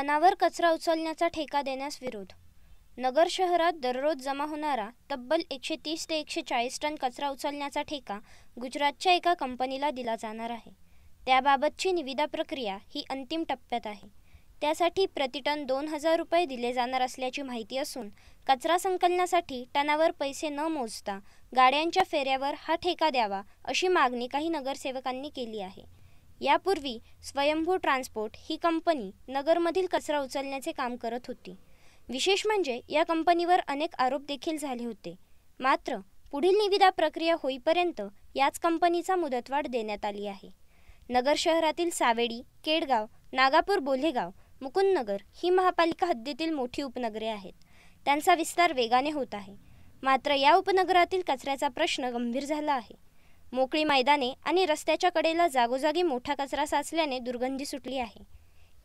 टनावर कचरा उचलण्याचा ठेका देण्यास विरोध नगर शहरात दररोज जमा होणारा तब्बल एकशे तीस ते एकशे चाळीस टन कचरा उचलण्याचा ठेका गुजरातच्या एका कंपनीला दिला जाणार आहे त्याबाबतची निविदा प्रक्रिया ही अंतिम टप्प्यात आहे त्यासाठी प्रतिटन दोन हजार रुपये दिले जाणार असल्याची माहिती असून कचरा संकलनासाठी टनावर पैसे न मोजता गाड्यांच्या फेऱ्यावर हा ठेका द्यावा अशी मागणी काही नगरसेवकांनी केली आहे यापूर्वी स्वयंभू ट्रान्सपोर्ट ही कंपनी नगरमधील कचरा उचलण्याचे काम करत होती विशेष म्हणजे या कंपनीवर अनेक आरोप देखील झाले होते मात्र पुढील निविदा प्रक्रिया होईपर्यंत याच कंपनीचा मुदतवाढ देण्यात आली आहे नगर शहरातील सावेडी केडगाव नागापूर बोलेगाव मुकुंदनगर ही महापालिका हद्दीतील मोठी उपनगरे आहेत त्यांचा विस्तार वेगाने होत आहे मात्र या उपनगरातील कचऱ्याचा प्रश्न गंभीर झाला आहे मोकळी मैदाने आणि रस्त्याच्या कडेला जागोजागी मोठा कचरा साचल्याने दुर्गंधी सुटली आहे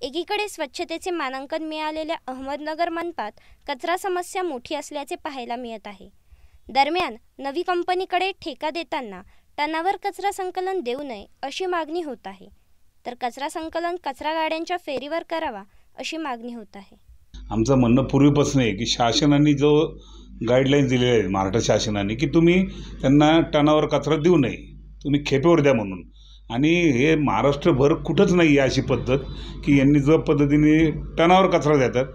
एकीकडे स्वच्छतेचे मानांकन मिळालेल्या अहमदनगर मनपात कचरा समस्या मोठी असल्याचे पाहायला मिळत आहे दरम्यान नवी कंपनीकडे ठेका देताना टनावर कचरा संकलन देऊ नये अशी मागणी होत आहे तर कचरा संकलन कचरा गाड्यांच्या फेरीवर करावा अशी मागणी होत आहे आमचं म्हणणं पूर्वीपासून आहे की शासनाने जो गाईडलाईन दिलेले आहेत महाराष्ट्र शासनाने की तुम्ही त्यांना टनावर कचरा देऊ नये तुम्ही खेपेवर द्या म्हणून आणि हे महाराष्ट्रभर कुठंच नाही आहे अशी पद्धत की यांनी ज पद्धतीने टनावर कचरा देतात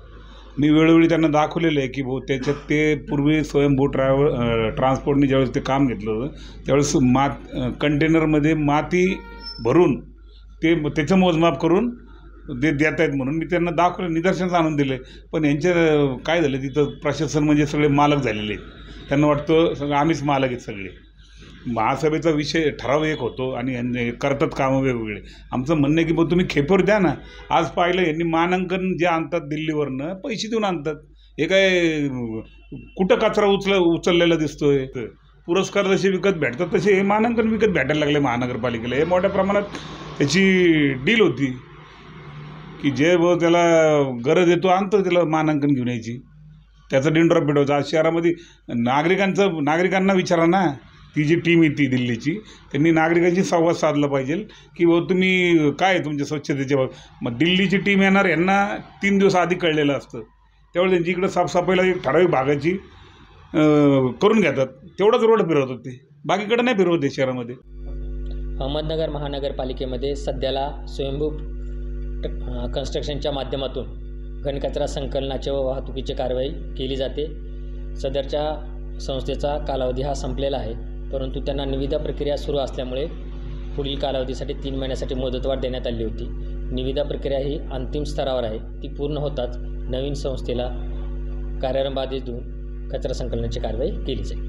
मी वेळोवेळी त्यांना दाखवलेलं आहे की भाऊ त्याच्यात ते पूर्वी स्वयंभू ट्रॅव्हल ट्रान्सपोर्टने ज्यावेळेस ते काम घेतलं होतं त्यावेळेस मात कंटेनरमध्ये माती भरून ते त्याचं मोजमाप करून दे देत आहेत म्हणून मी त्यांना दाखवलं निदर्शनाचा आणून दिले पण यांचे काय झालं तिथं प्रशासन म्हणजे सगळे मालक झालेले आहेत त्यांना वाटतं सगळं आम्हीच मालक आहेत सगळे महासभेचा विषय ठराव एक होतो आणि करतात कामं वेगवेगळे आमचं म्हणणं की बघ तुम्ही खेपेवर द्या ना आज पाहिलं यांनी मानांकन जे आणतात दिल्लीवरनं पैसे देऊन आणतात हे काय कुठं कचरा उचल उचललेला दिसतोय पुरस्कार जसे विकत भेटतात तसे हे मानांकन विकत भेटायला लागले महानगरपालिकेला हे मोठ्या प्रमाणात त्याची डील होती की जे ब त्याला गरज येतो आणतो त्याला मानांकन घेऊन यायची त्याचं डिंड्रॉप पेटवायचं आज शहरामध्ये नागरिकांचं नागरिकांना विचारा ना ती जी टीम येते दिल्लीची त्यांनी नागरिकांशी संवाद साधला पाहिजे की व तुम्ही काय तुमच्या स्वच्छतेच्या बाब मग दिल्लीची टीम येणार यांना तीन दिवस आधी कळलेलं असतं त्यावेळेस त्यांची इकडं साफसफाईला एक ठराविक भागाची करून घेतात तेवढाच रोड फिरवत होते बाकीकडे नाही फिरवते शहरामध्ये अहमदनगर महानगरपालिकेमध्ये सध्याला स्वयंभू कन्स्ट्रक्शनच्या माध्यमातून घनकचरा संकलनाचे व वाहतुकीची कारवाई केली जाते सदरच्या संस्थेचा कालावधी हा संपलेला आहे परंतु त्यांना निविदा प्रक्रिया सुरू असल्यामुळे पुढील कालावधीसाठी तीन महिन्यासाठी मुदतवाढ देण्यात आली होती निविदा प्रक्रिया ही अंतिम स्तरावर आहे ती पूर्ण होताच नवीन संस्थेला कार्यारंभ आदेश देऊन कचरा संकलनाची कारवाई केली जाईल